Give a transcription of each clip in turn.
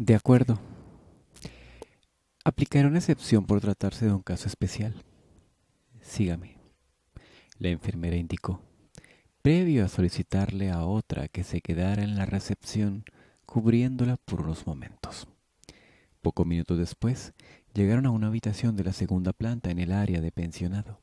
De acuerdo. ¿Aplicaron una excepción por tratarse de un caso especial. Sígame. La enfermera indicó, previo a solicitarle a otra que se quedara en la recepción, cubriéndola por unos momentos. Pocos minutos después, llegaron a una habitación de la segunda planta en el área de pensionado,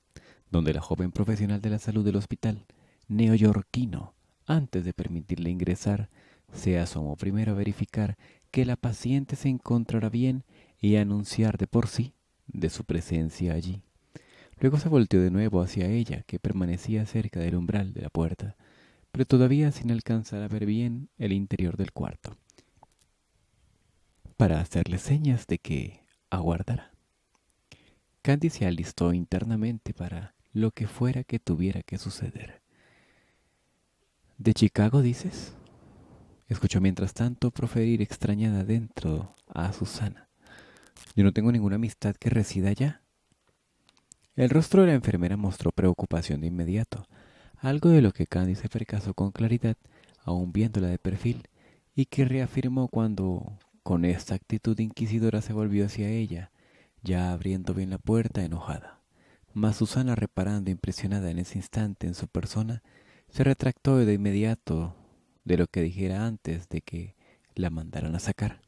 donde la joven profesional de la salud del hospital, neoyorquino, antes de permitirle ingresar, se asomó primero a verificar que la paciente se encontrara bien y anunciar de por sí de su presencia allí. Luego se volteó de nuevo hacia ella, que permanecía cerca del umbral de la puerta, pero todavía sin alcanzar a ver bien el interior del cuarto, para hacerle señas de que aguardara. Candy se alistó internamente para lo que fuera que tuviera que suceder. ¿De Chicago dices? Escuchó mientras tanto proferir extrañada dentro a Susana. Yo no tengo ninguna amistad que resida allá. El rostro de la enfermera mostró preocupación de inmediato, algo de lo que se fracasó con claridad, aún viéndola de perfil, y que reafirmó cuando, con esta actitud inquisidora, se volvió hacia ella, ya abriendo bien la puerta enojada. Mas Susana, reparando impresionada en ese instante en su persona, se retractó de inmediato de lo que dijera antes de que la mandaran a sacar.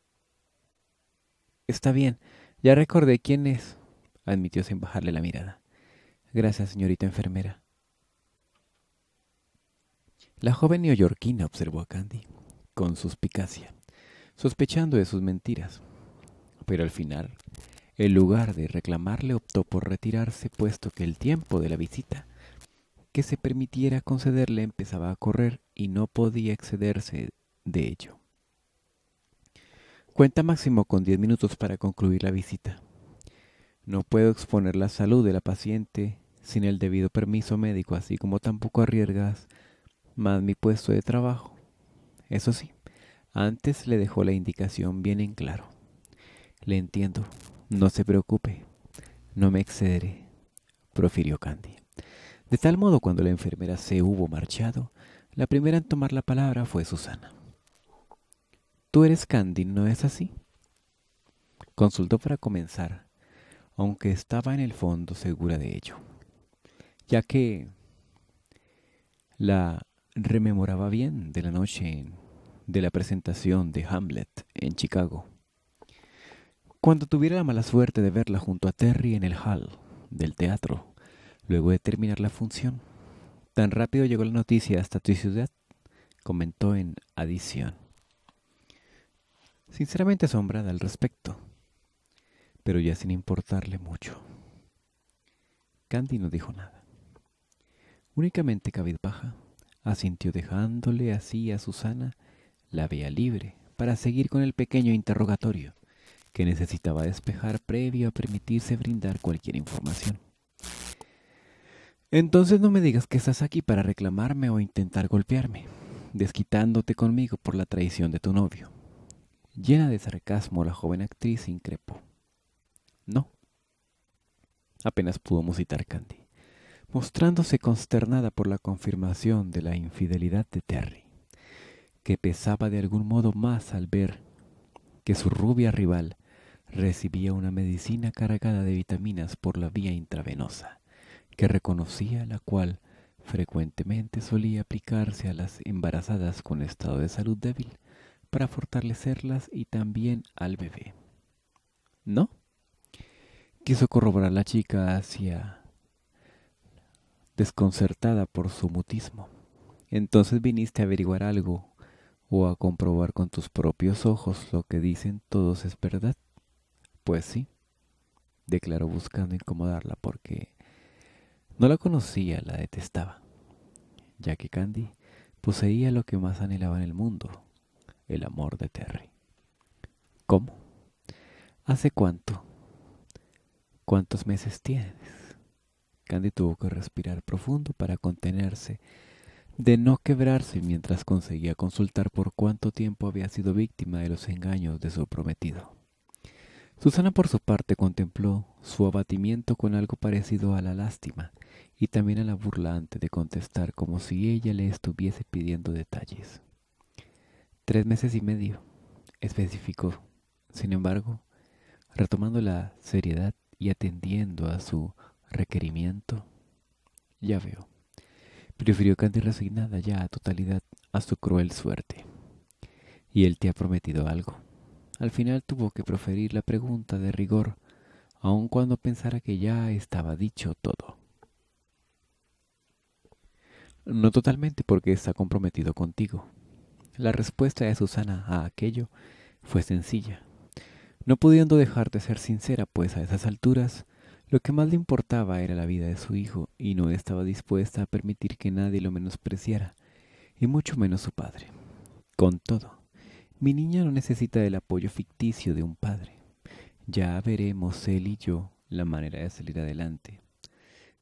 Está bien, ya recordé quién es, admitió sin bajarle la mirada. Gracias, señorita enfermera. La joven neoyorquina observó a Candy con suspicacia, sospechando de sus mentiras. Pero al final, en lugar de reclamarle, optó por retirarse, puesto que el tiempo de la visita que se permitiera concederle empezaba a correr y no podía excederse de ello. Cuenta máximo con diez minutos para concluir la visita. No puedo exponer la salud de la paciente sin el debido permiso médico, así como tampoco arriesgas más mi puesto de trabajo. Eso sí, antes le dejó la indicación bien en claro. Le entiendo, no se preocupe, no me excederé, profirió Candy. De tal modo, cuando la enfermera se hubo marchado, la primera en tomar la palabra fue Susana. Tú eres Candy, ¿no es así? Consultó para comenzar, aunque estaba en el fondo segura de ello, ya que la rememoraba bien de la noche de la presentación de Hamlet en Chicago, cuando tuviera la mala suerte de verla junto a Terry en el hall del teatro, luego de terminar la función. Tan rápido llegó la noticia hasta tu ciudad, comentó en adición. Sinceramente asombrada al respecto, pero ya sin importarle mucho. Candy no dijo nada. Únicamente Baja asintió dejándole así a Susana la vía libre para seguir con el pequeño interrogatorio que necesitaba despejar previo a permitirse brindar cualquier información. Entonces no me digas que estás aquí para reclamarme o intentar golpearme, desquitándote conmigo por la traición de tu novio. Llena de sarcasmo, la joven actriz increpó. No. Apenas pudo musitar Candy, mostrándose consternada por la confirmación de la infidelidad de Terry, que pesaba de algún modo más al ver que su rubia rival recibía una medicina cargada de vitaminas por la vía intravenosa que reconocía la cual frecuentemente solía aplicarse a las embarazadas con estado de salud débil para fortalecerlas y también al bebé. ¿No? Quiso corroborar la chica hacia desconcertada por su mutismo. Entonces viniste a averiguar algo o a comprobar con tus propios ojos lo que dicen todos es verdad. Pues sí, declaró buscando incomodarla porque no la conocía, la detestaba, ya que Candy poseía lo que más anhelaba en el mundo, el amor de Terry. ¿Cómo? ¿Hace cuánto? ¿Cuántos meses tienes? Candy tuvo que respirar profundo para contenerse de no quebrarse mientras conseguía consultar por cuánto tiempo había sido víctima de los engaños de su prometido. Susana por su parte contempló su abatimiento con algo parecido a la lástima y también a la burla antes de contestar como si ella le estuviese pidiendo detalles. Tres meses y medio, especificó. Sin embargo, retomando la seriedad y atendiendo a su requerimiento, ya veo. Prefirió Candy resignada ya a totalidad a su cruel suerte. Y él te ha prometido algo. Al final tuvo que proferir la pregunta de rigor, aun cuando pensara que ya estaba dicho todo. No totalmente porque está comprometido contigo. La respuesta de Susana a aquello fue sencilla, no pudiendo dejar de ser sincera, pues a esas alturas lo que más le importaba era la vida de su hijo y no estaba dispuesta a permitir que nadie lo menospreciara, y mucho menos su padre. Con todo, mi niña no necesita del apoyo ficticio de un padre. Ya veremos él y yo la manera de salir adelante.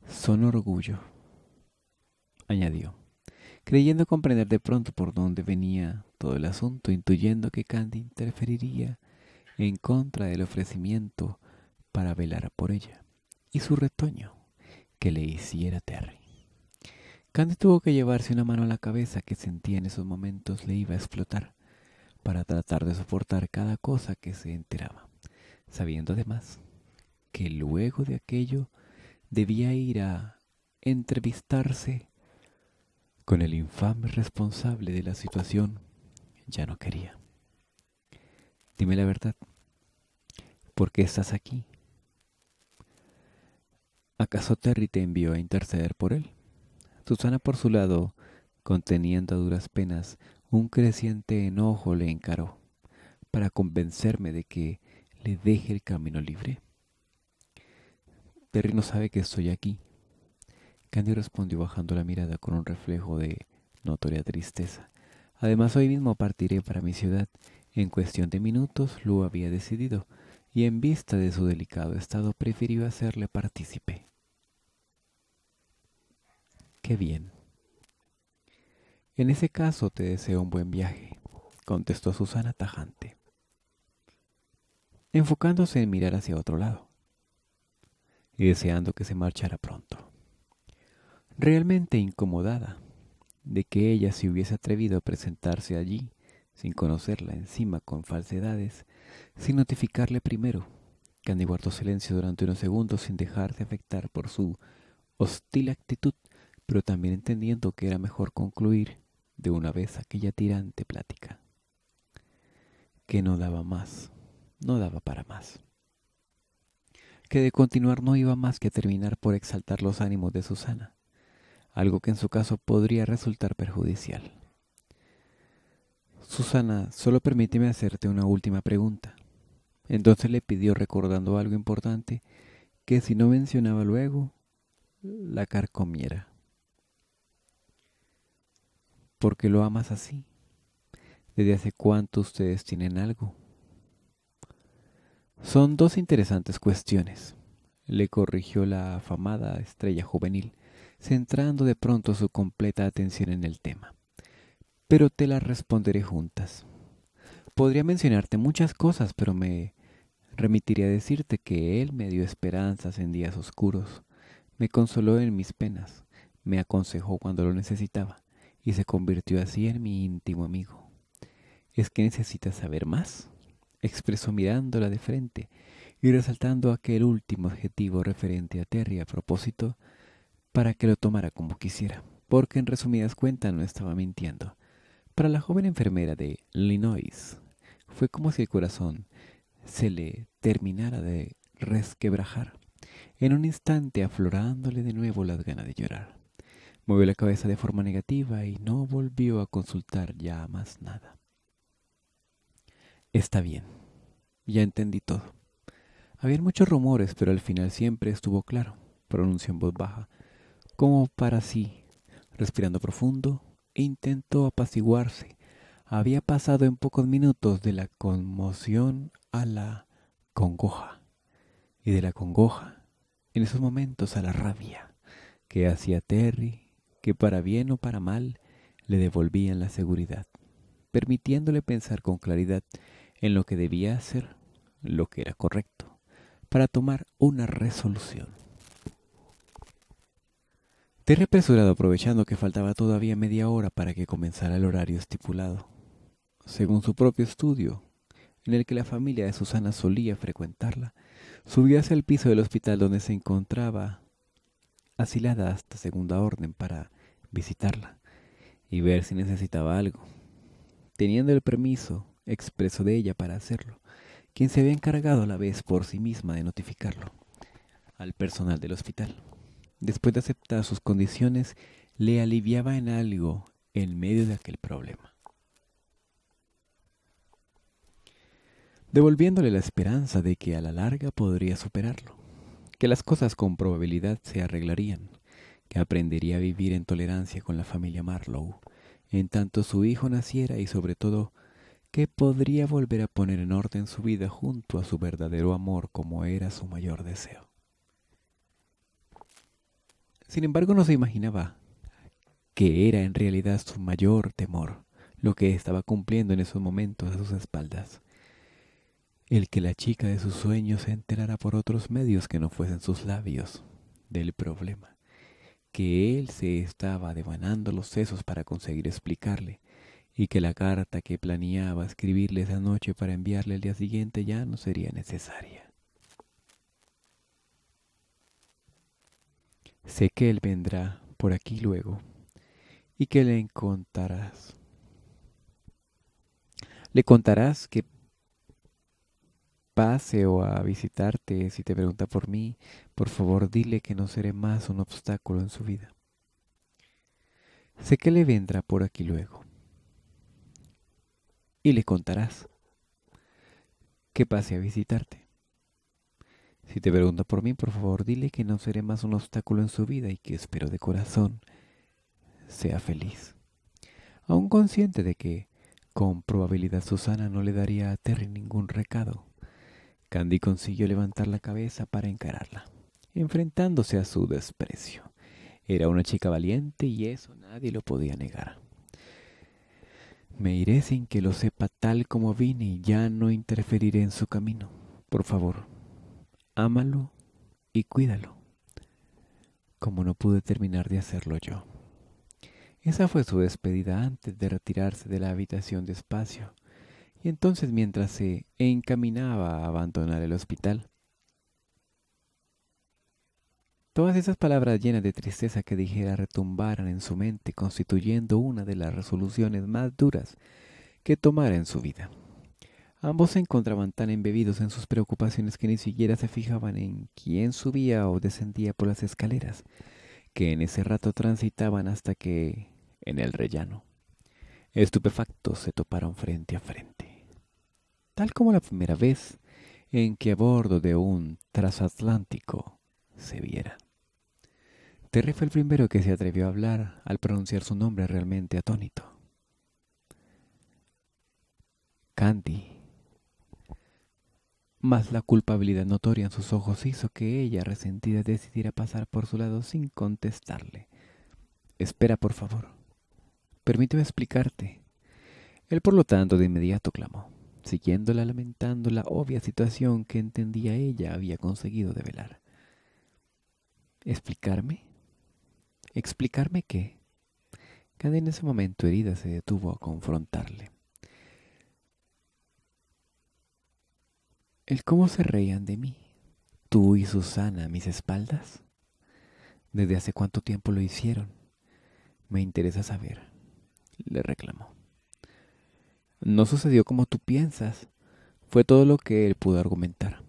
Son orgullo, añadió, creyendo comprender de pronto por dónde venía todo el asunto, intuyendo que Candy interferiría en contra del ofrecimiento para velar por ella y su retoño que le hiciera Terry. Candy tuvo que llevarse una mano a la cabeza que sentía en esos momentos le iba a explotar para tratar de soportar cada cosa que se enteraba, sabiendo además que luego de aquello debía ir a entrevistarse con el infame responsable de la situación, ya no quería. Dime la verdad, ¿por qué estás aquí? ¿Acaso Terry te envió a interceder por él? Susana por su lado, conteniendo duras penas un creciente enojo le encaró para convencerme de que le deje el camino libre. Terry no sabe que estoy aquí. Candy respondió bajando la mirada con un reflejo de notoria tristeza. Además, hoy mismo partiré para mi ciudad. En cuestión de minutos lo había decidido, y en vista de su delicado estado prefirió hacerle partícipe. Qué bien. En ese caso te deseo un buen viaje, contestó Susana tajante, enfocándose en mirar hacia otro lado y deseando que se marchara pronto. Realmente incomodada de que ella se hubiese atrevido a presentarse allí sin conocerla encima con falsedades, sin notificarle primero. Candy guardó silencio durante unos segundos sin dejar de afectar por su hostil actitud, pero también entendiendo que era mejor concluir de una vez aquella tirante plática, que no daba más, no daba para más, que de continuar no iba más que terminar por exaltar los ánimos de Susana, algo que en su caso podría resultar perjudicial. Susana, solo permíteme hacerte una última pregunta. Entonces le pidió recordando algo importante que si no mencionaba luego, la carcomiera porque lo amas así. ¿Desde hace cuánto ustedes tienen algo? Son dos interesantes cuestiones, le corrigió la afamada estrella juvenil, centrando de pronto su completa atención en el tema. Pero te las responderé juntas. Podría mencionarte muchas cosas, pero me remitiría a decirte que Él me dio esperanzas en días oscuros, me consoló en mis penas, me aconsejó cuando lo necesitaba y se convirtió así en mi íntimo amigo. ¿Es que necesitas saber más? expresó mirándola de frente y resaltando aquel último adjetivo referente a Terry a propósito para que lo tomara como quisiera, porque en resumidas cuentas no estaba mintiendo. Para la joven enfermera de Linois fue como si el corazón se le terminara de resquebrajar, en un instante aflorándole de nuevo las ganas de llorar. Movió la cabeza de forma negativa y no volvió a consultar ya más nada. Está bien, ya entendí todo. Habían muchos rumores, pero al final siempre estuvo claro, pronunció en voz baja, como para sí, respirando profundo, e intentó apaciguarse. Había pasado en pocos minutos de la conmoción a la congoja, y de la congoja, en esos momentos, a la rabia que hacía Terry que para bien o para mal le devolvían la seguridad, permitiéndole pensar con claridad en lo que debía hacer, lo que era correcto, para tomar una resolución. Terry apresurado aprovechando que faltaba todavía media hora para que comenzara el horario estipulado. Según su propio estudio, en el que la familia de Susana solía frecuentarla, subió hacia el piso del hospital donde se encontraba asilada hasta segunda orden para visitarla y ver si necesitaba algo, teniendo el permiso expreso de ella para hacerlo, quien se había encargado a la vez por sí misma de notificarlo al personal del hospital. Después de aceptar sus condiciones, le aliviaba en algo en medio de aquel problema. Devolviéndole la esperanza de que a la larga podría superarlo, que las cosas con probabilidad se arreglarían, que aprendería a vivir en tolerancia con la familia Marlowe, en tanto su hijo naciera y sobre todo que podría volver a poner en orden su vida junto a su verdadero amor como era su mayor deseo. Sin embargo, no se imaginaba que era en realidad su mayor temor lo que estaba cumpliendo en esos momentos a sus espaldas. El que la chica de sus sueños se enterara por otros medios que no fuesen sus labios del problema que él se estaba devanando los sesos para conseguir explicarle, y que la carta que planeaba escribirle esa noche para enviarle el día siguiente ya no sería necesaria. Sé que él vendrá por aquí luego, y que le encontrarás. Le contarás que pase o a visitarte, si te pregunta por mí, por favor dile que no seré más un obstáculo en su vida. Sé que le vendrá por aquí luego. Y le contarás que pase a visitarte. Si te pregunta por mí, por favor dile que no seré más un obstáculo en su vida y que espero de corazón sea feliz. Aún consciente de que, con probabilidad, Susana no le daría a Terry ningún recado Candy consiguió levantar la cabeza para encararla, enfrentándose a su desprecio. Era una chica valiente y eso nadie lo podía negar. Me iré sin que lo sepa tal como vine y ya no interferiré en su camino. Por favor, ámalo y cuídalo, como no pude terminar de hacerlo yo. Esa fue su despedida antes de retirarse de la habitación despacio, entonces mientras se encaminaba a abandonar el hospital, todas esas palabras llenas de tristeza que dijera retumbaran en su mente, constituyendo una de las resoluciones más duras que tomara en su vida. Ambos se encontraban tan embebidos en sus preocupaciones que ni siquiera se fijaban en quién subía o descendía por las escaleras, que en ese rato transitaban hasta que, en el rellano, estupefactos se toparon frente a frente tal como la primera vez en que a bordo de un trasatlántico se viera. Terry fue el primero que se atrevió a hablar al pronunciar su nombre realmente atónito. Candy. Mas la culpabilidad notoria en sus ojos hizo que ella, resentida, decidiera pasar por su lado sin contestarle. Espera, por favor. Permíteme explicarte. Él, por lo tanto, de inmediato clamó siguiéndola lamentando la obvia situación que entendía ella había conseguido develar. ¿Explicarme? ¿Explicarme qué? cada en ese momento herida se detuvo a confrontarle. El cómo se reían de mí, tú y Susana a mis espaldas. ¿Desde hace cuánto tiempo lo hicieron? Me interesa saber, le reclamó. No sucedió como tú piensas, fue todo lo que él pudo argumentar.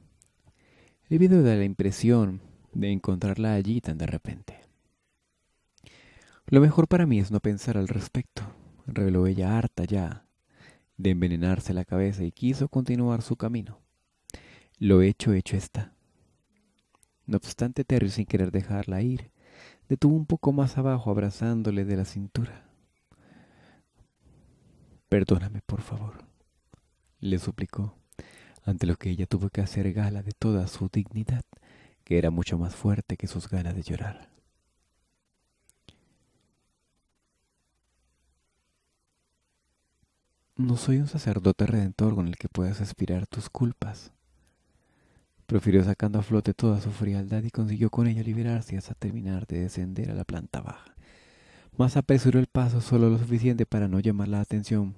video da la impresión de encontrarla allí tan de repente. Lo mejor para mí es no pensar al respecto, reveló ella harta ya de envenenarse la cabeza y quiso continuar su camino. Lo hecho, hecho está. No obstante, Terry, sin querer dejarla ir, detuvo un poco más abajo abrazándole de la cintura. Perdóname, por favor, le suplicó, ante lo que ella tuvo que hacer gala de toda su dignidad, que era mucho más fuerte que sus ganas de llorar. No soy un sacerdote redentor con el que puedas aspirar tus culpas. Profirió sacando a flote toda su frialdad y consiguió con ella liberarse hasta terminar de descender a la planta baja. Más apresuró el paso solo lo suficiente para no llamar la atención,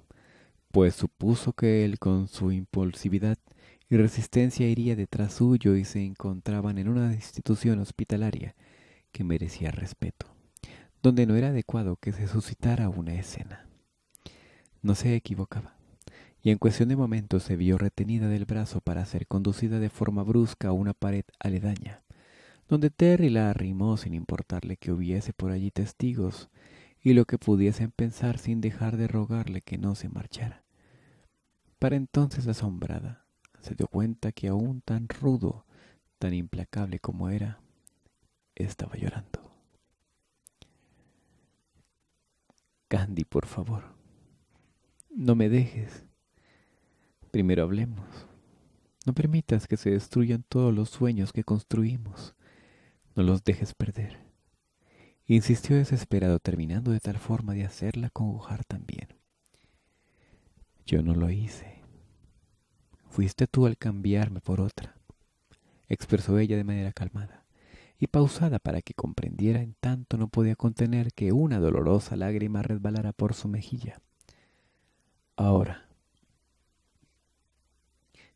pues supuso que él con su impulsividad y resistencia iría detrás suyo y se encontraban en una institución hospitalaria que merecía respeto, donde no era adecuado que se suscitara una escena. No se equivocaba, y en cuestión de momentos se vio retenida del brazo para ser conducida de forma brusca a una pared aledaña, donde Terry la arrimó sin importarle que hubiese por allí testigos y lo que pudiesen pensar sin dejar de rogarle que no se marchara. Para entonces asombrada se dio cuenta que aún tan rudo, tan implacable como era, estaba llorando. Candy, por favor, no me dejes. Primero hablemos. No permitas que se destruyan todos los sueños que construimos. No los dejes perder. Insistió desesperado, terminando de tal forma de hacerla congojar también. Yo no lo hice. Fuiste tú al cambiarme por otra, expresó ella de manera calmada y pausada para que comprendiera en tanto no podía contener que una dolorosa lágrima resbalara por su mejilla. Ahora,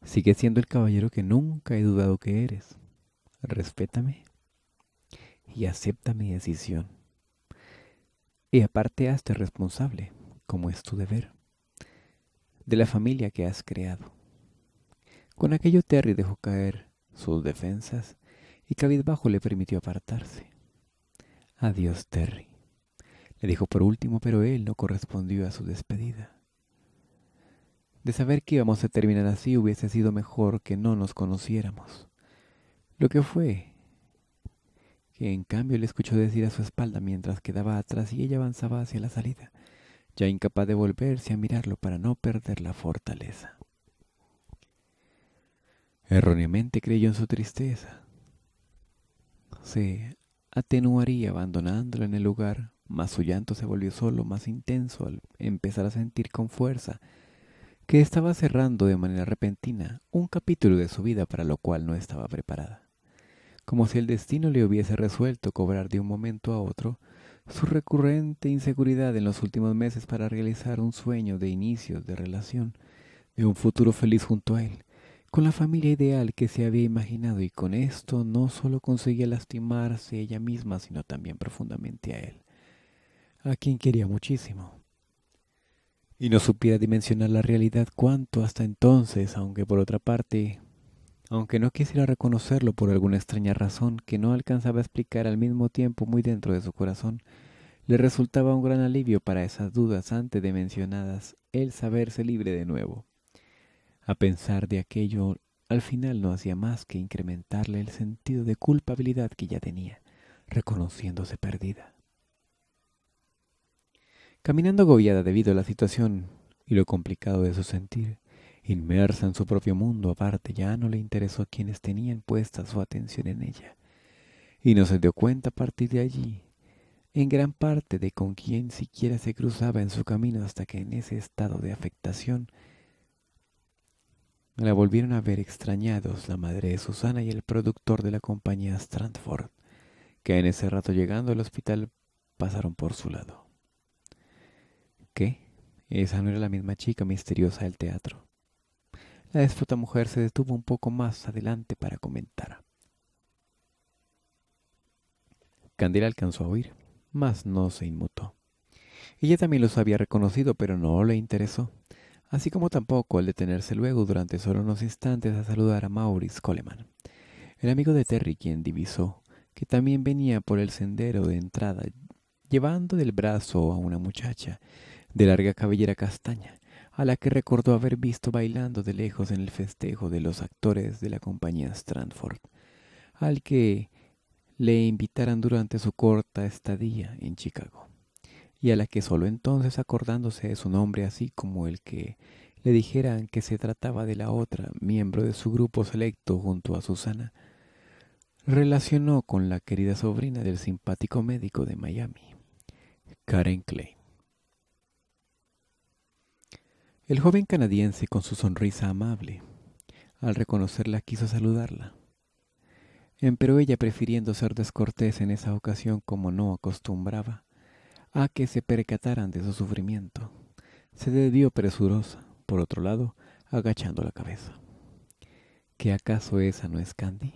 sigue siendo el caballero que nunca he dudado que eres. Respétame y acepta mi decisión. Y aparte hazte responsable, como es tu deber, de la familia que has creado. Con aquello Terry dejó caer sus defensas y cabizbajo le permitió apartarse. Adiós, Terry, le dijo por último, pero él no correspondió a su despedida. De saber que íbamos a terminar así hubiese sido mejor que no nos conociéramos. Lo que fue que en cambio le escuchó decir a su espalda mientras quedaba atrás y ella avanzaba hacia la salida, ya incapaz de volverse a mirarlo para no perder la fortaleza. Erróneamente creyó en su tristeza. Se atenuaría abandonándolo en el lugar, mas su llanto se volvió solo más intenso al empezar a sentir con fuerza que estaba cerrando de manera repentina un capítulo de su vida para lo cual no estaba preparada como si el destino le hubiese resuelto cobrar de un momento a otro su recurrente inseguridad en los últimos meses para realizar un sueño de inicios de relación, de un futuro feliz junto a él, con la familia ideal que se había imaginado y con esto no solo conseguía lastimarse ella misma, sino también profundamente a él, a quien quería muchísimo. Y no supiera dimensionar la realidad cuanto hasta entonces, aunque por otra parte aunque no quisiera reconocerlo por alguna extraña razón que no alcanzaba a explicar al mismo tiempo muy dentro de su corazón, le resultaba un gran alivio para esas dudas antes de mencionadas el saberse libre de nuevo. A pensar de aquello, al final no hacía más que incrementarle el sentido de culpabilidad que ya tenía, reconociéndose perdida. Caminando agobiada debido a la situación y lo complicado de su sentir, Inmersa en su propio mundo aparte, ya no le interesó a quienes tenían puesta su atención en ella. Y no se dio cuenta a partir de allí, en gran parte de con quien siquiera se cruzaba en su camino hasta que en ese estado de afectación la volvieron a ver extrañados la madre de Susana y el productor de la compañía Strandford, que en ese rato llegando al hospital pasaron por su lado. ¿Qué? Esa no era la misma chica misteriosa del teatro. La desfruta mujer se detuvo un poco más adelante para comentar. Candela alcanzó a oír, mas no se inmutó. Ella también los había reconocido, pero no le interesó, así como tampoco al detenerse luego durante solo unos instantes a saludar a Maurice Coleman, el amigo de Terry quien divisó que también venía por el sendero de entrada, llevando del brazo a una muchacha de larga cabellera castaña, a la que recordó haber visto bailando de lejos en el festejo de los actores de la compañía Strandford, al que le invitaran durante su corta estadía en Chicago, y a la que solo entonces acordándose de su nombre así como el que le dijeran que se trataba de la otra miembro de su grupo selecto junto a Susana, relacionó con la querida sobrina del simpático médico de Miami, Karen Clay. El joven canadiense, con su sonrisa amable, al reconocerla quiso saludarla. Empero ella, prefiriendo ser descortés en esa ocasión como no acostumbraba, a que se percataran de su sufrimiento, se debió presurosa, por otro lado, agachando la cabeza. ¿Qué acaso esa no es Candy?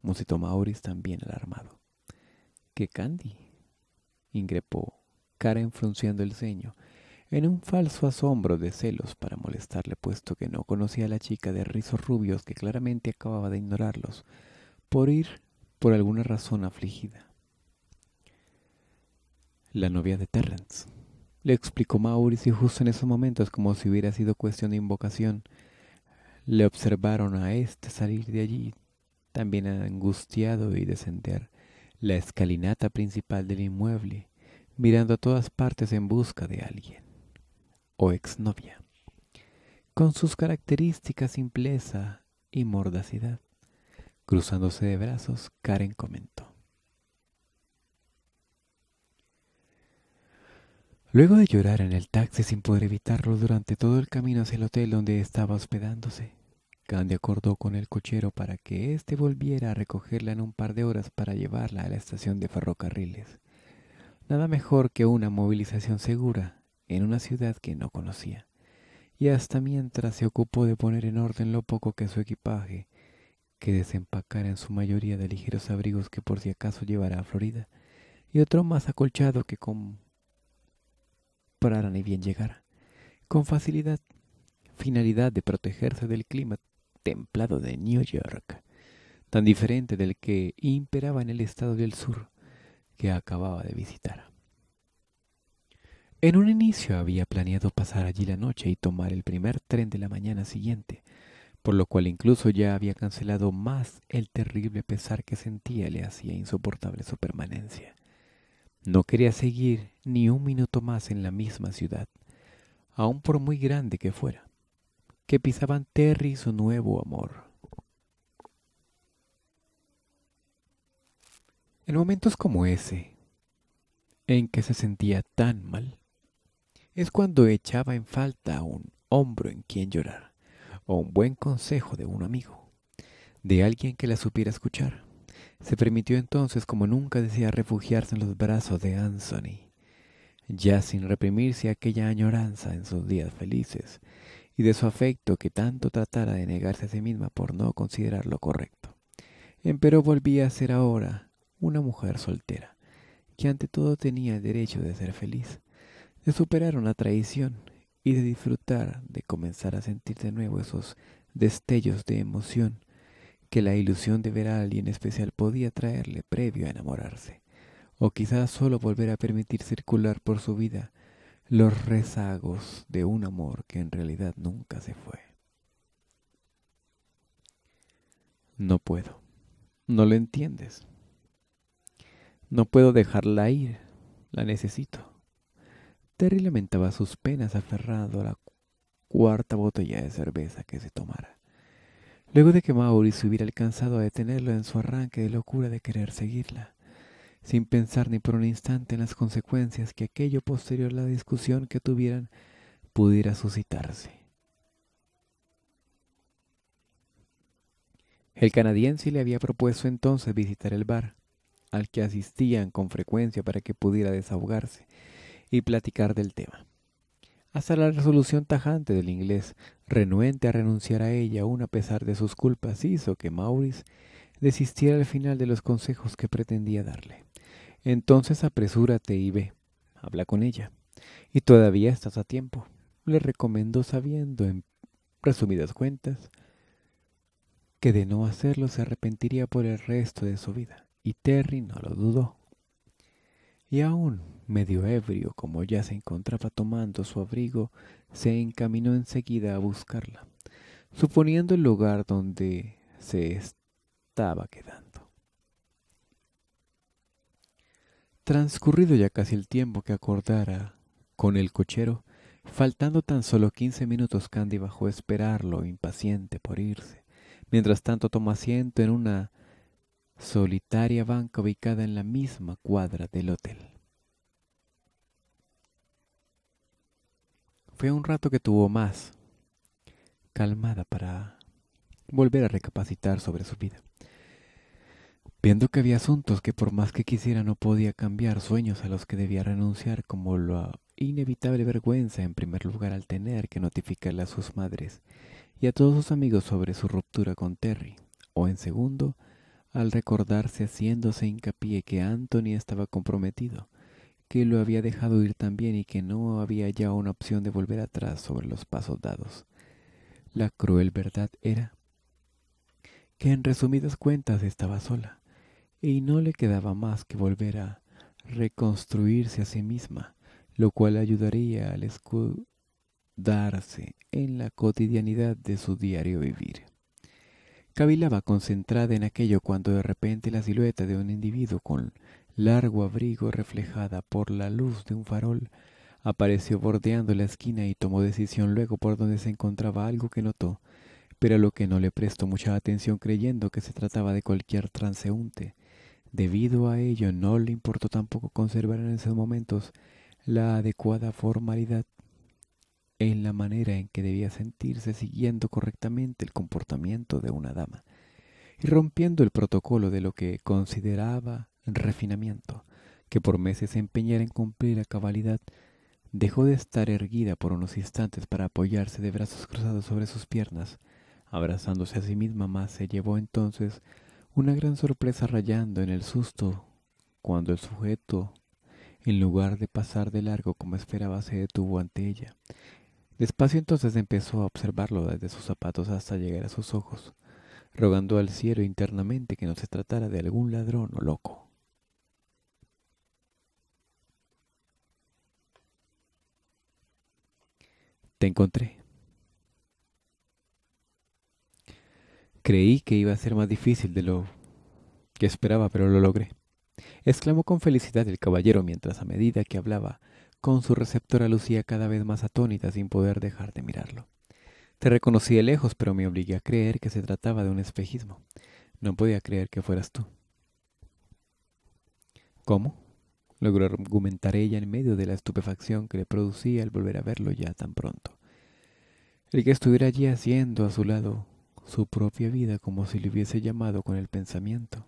musitó Maurice también alarmado. ¿Qué Candy? increpó cara frunciendo el ceño en un falso asombro de celos para molestarle puesto que no conocía a la chica de rizos rubios que claramente acababa de ignorarlos, por ir por alguna razón afligida. La novia de Terrence, le explicó Maurice y justo en esos momentos, como si hubiera sido cuestión de invocación, le observaron a éste salir de allí, también angustiado y descender la escalinata principal del inmueble, mirando a todas partes en busca de alguien o exnovia, con sus características simpleza y mordacidad. Cruzándose de brazos, Karen comentó. Luego de llorar en el taxi sin poder evitarlo durante todo el camino hacia el hotel donde estaba hospedándose, Candy acordó con el cochero para que éste volviera a recogerla en un par de horas para llevarla a la estación de ferrocarriles. Nada mejor que una movilización segura en una ciudad que no conocía, y hasta mientras se ocupó de poner en orden lo poco que su equipaje, que desempacara en su mayoría de ligeros abrigos que por si acaso llevara a Florida, y otro más acolchado que con pararan y bien llegara, con facilidad, finalidad de protegerse del clima templado de New York, tan diferente del que imperaba en el estado del sur que acababa de visitar. En un inicio había planeado pasar allí la noche y tomar el primer tren de la mañana siguiente, por lo cual incluso ya había cancelado más el terrible pesar que sentía le hacía insoportable su permanencia. No quería seguir ni un minuto más en la misma ciudad, aun por muy grande que fuera, que pisaban Terry y su nuevo amor. En momentos como ese, en que se sentía tan mal, es cuando echaba en falta un hombro en quien llorar, o un buen consejo de un amigo, de alguien que la supiera escuchar. Se permitió entonces, como nunca decía, refugiarse en los brazos de Anthony, ya sin reprimirse aquella añoranza en sus días felices, y de su afecto que tanto tratara de negarse a sí misma por no considerarlo correcto. Empero volvía a ser ahora una mujer soltera, que ante todo tenía el derecho de ser feliz, de superar una traición y de disfrutar de comenzar a sentir de nuevo esos destellos de emoción que la ilusión de ver a alguien especial podía traerle previo a enamorarse, o quizás solo volver a permitir circular por su vida los rezagos de un amor que en realidad nunca se fue. No puedo, no lo entiendes. No puedo dejarla ir, la necesito. Terry lamentaba sus penas aferrado a la cuarta botella de cerveza que se tomara. Luego de que Maurice hubiera alcanzado a detenerlo en su arranque de locura de querer seguirla, sin pensar ni por un instante en las consecuencias que aquello posterior a la discusión que tuvieran pudiera suscitarse. El canadiense le había propuesto entonces visitar el bar, al que asistían con frecuencia para que pudiera desahogarse, y platicar del tema. Hasta la resolución tajante del inglés, renuente a renunciar a ella aún a pesar de sus culpas, hizo que Maurice desistiera al final de los consejos que pretendía darle. Entonces apresúrate y ve, habla con ella. Y todavía estás a tiempo, le recomendó sabiendo, en resumidas cuentas, que de no hacerlo se arrepentiría por el resto de su vida. Y Terry no lo dudó. Y aún medio ebrio como ya se encontraba tomando su abrigo, se encaminó enseguida a buscarla, suponiendo el lugar donde se estaba quedando. Transcurrido ya casi el tiempo que acordara con el cochero, faltando tan solo quince minutos, Candy bajó a esperarlo, impaciente por irse. Mientras tanto tomó asiento en una solitaria banca ubicada en la misma cuadra del hotel. Fue un rato que tuvo más calmada para volver a recapacitar sobre su vida. Viendo que había asuntos que por más que quisiera no podía cambiar, sueños a los que debía renunciar, como la inevitable vergüenza en primer lugar al tener que notificarle a sus madres y a todos sus amigos sobre su ruptura con Terry, o en segundo, al recordarse haciéndose hincapié que Anthony estaba comprometido, que lo había dejado ir también y que no había ya una opción de volver atrás sobre los pasos dados. La cruel verdad era que en resumidas cuentas estaba sola y no le quedaba más que volver a reconstruirse a sí misma, lo cual ayudaría al escudarse en la cotidianidad de su diario vivir. Cavilaba concentrada en aquello cuando de repente la silueta de un individuo con largo abrigo reflejada por la luz de un farol, apareció bordeando la esquina y tomó decisión luego por donde se encontraba algo que notó, pero a lo que no le prestó mucha atención creyendo que se trataba de cualquier transeúnte. Debido a ello no le importó tampoco conservar en esos momentos la adecuada formalidad en la manera en que debía sentirse siguiendo correctamente el comportamiento de una dama y rompiendo el protocolo de lo que consideraba refinamiento, que por meses se empeñara en cumplir la cabalidad, dejó de estar erguida por unos instantes para apoyarse de brazos cruzados sobre sus piernas. Abrazándose a sí misma más, se llevó entonces una gran sorpresa rayando en el susto cuando el sujeto, en lugar de pasar de largo como esperaba, se detuvo ante ella. Despacio entonces empezó a observarlo desde sus zapatos hasta llegar a sus ojos, rogando al cielo internamente que no se tratara de algún ladrón o loco. te encontré. Creí que iba a ser más difícil de lo que esperaba, pero lo logré. Exclamó con felicidad el caballero mientras a medida que hablaba, con su receptora lucía cada vez más atónita sin poder dejar de mirarlo. Te reconocí de lejos, pero me obligué a creer que se trataba de un espejismo. No podía creer que fueras tú. ¿Cómo? logró argumentar ella en medio de la estupefacción que le producía el volver a verlo ya tan pronto. El que estuviera allí haciendo a su lado su propia vida como si le hubiese llamado con el pensamiento.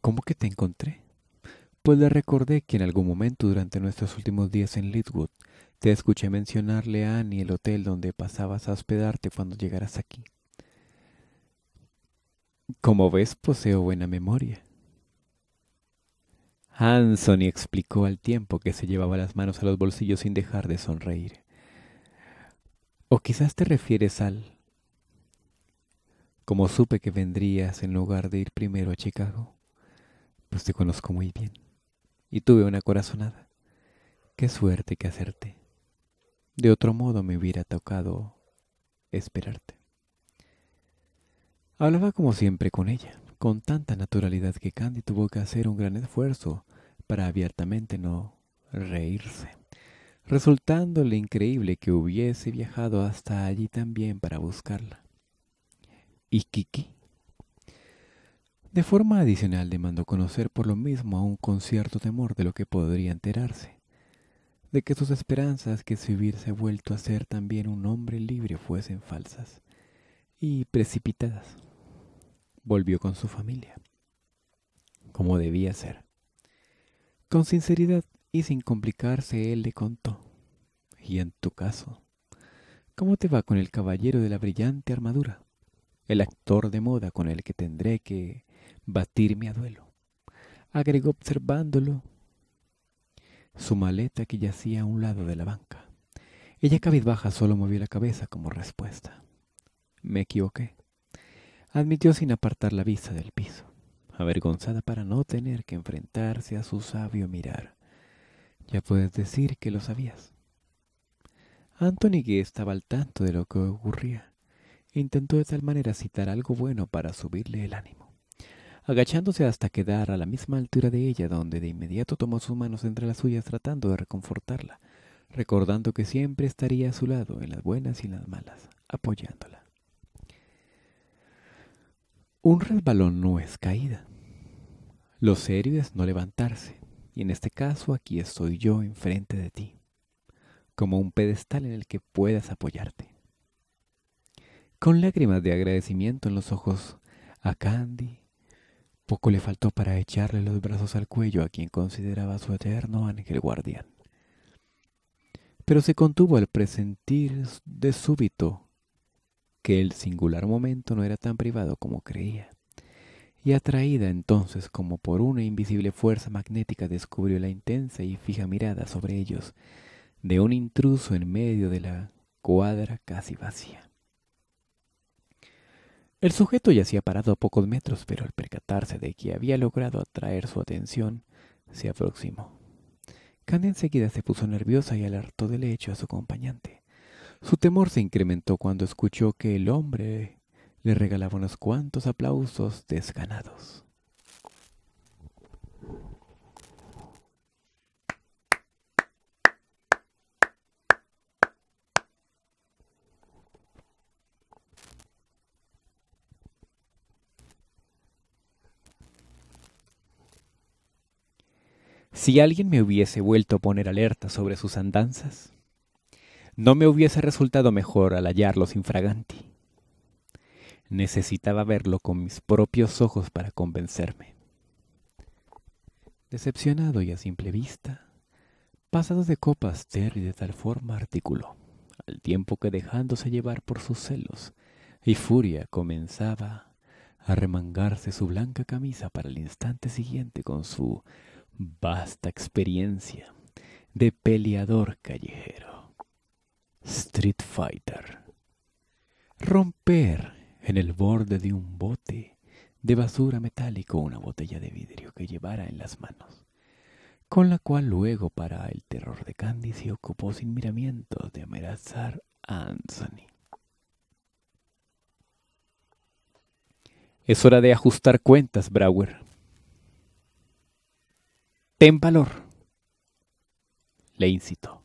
¿Cómo que te encontré? Pues le recordé que en algún momento durante nuestros últimos días en Lidwood te escuché mencionarle a Annie el hotel donde pasabas a hospedarte cuando llegaras aquí. Como ves, poseo buena memoria. y explicó al tiempo que se llevaba las manos a los bolsillos sin dejar de sonreír. O quizás te refieres al... Como supe que vendrías en lugar de ir primero a Chicago, pues te conozco muy bien. Y tuve una corazonada. Qué suerte que hacerte. De otro modo me hubiera tocado esperarte. Hablaba como siempre con ella, con tanta naturalidad que Candy tuvo que hacer un gran esfuerzo para abiertamente no reírse, resultándole increíble que hubiese viajado hasta allí también para buscarla. ¿Y Kiki? De forma adicional demandó conocer por lo mismo a un concierto temor de lo que podría enterarse, de que sus esperanzas que se hubiese vuelto a ser también un hombre libre fuesen falsas y precipitadas. Volvió con su familia, como debía ser. Con sinceridad y sin complicarse, él le contó. ¿Y en tu caso? ¿Cómo te va con el caballero de la brillante armadura? El actor de moda con el que tendré que batirme a duelo. Agregó observándolo su maleta que yacía a un lado de la banca. Ella cabizbaja solo movió la cabeza como respuesta. Me equivoqué. Admitió sin apartar la vista del piso, avergonzada para no tener que enfrentarse a su sabio mirar. Ya puedes decir que lo sabías. Anthony, que estaba al tanto de lo que ocurría, intentó de tal manera citar algo bueno para subirle el ánimo, agachándose hasta quedar a la misma altura de ella, donde de inmediato tomó sus manos entre las suyas tratando de reconfortarla, recordando que siempre estaría a su lado en las buenas y en las malas, apoyándola. Un resbalón no es caída. Lo serio es no levantarse, y en este caso aquí estoy yo enfrente de ti, como un pedestal en el que puedas apoyarte. Con lágrimas de agradecimiento en los ojos a Candy, poco le faltó para echarle los brazos al cuello a quien consideraba su eterno ángel guardián. Pero se contuvo al presentir de súbito que el singular momento no era tan privado como creía. Y atraída entonces como por una invisible fuerza magnética descubrió la intensa y fija mirada sobre ellos de un intruso en medio de la cuadra casi vacía. El sujeto ya se había parado a pocos metros, pero al percatarse de que había logrado atraer su atención, se aproximó. Candy enseguida se puso nerviosa y alertó del hecho a su acompañante. Su temor se incrementó cuando escuchó que el hombre le regalaba unos cuantos aplausos desganados. Si alguien me hubiese vuelto a poner alerta sobre sus andanzas, no me hubiese resultado mejor al hallarlo sin Fraganti. Necesitaba verlo con mis propios ojos para convencerme. Decepcionado y a simple vista, pasado de copas, Terry de tal forma articuló, al tiempo que dejándose llevar por sus celos y furia comenzaba a remangarse su blanca camisa para el instante siguiente con su vasta experiencia de peleador callejero. Street Fighter. Romper en el borde de un bote de basura metálico una botella de vidrio que llevara en las manos, con la cual luego para el terror de Candy se ocupó sin miramientos de amenazar a Anthony. Es hora de ajustar cuentas, Brower. Ten valor, le incitó.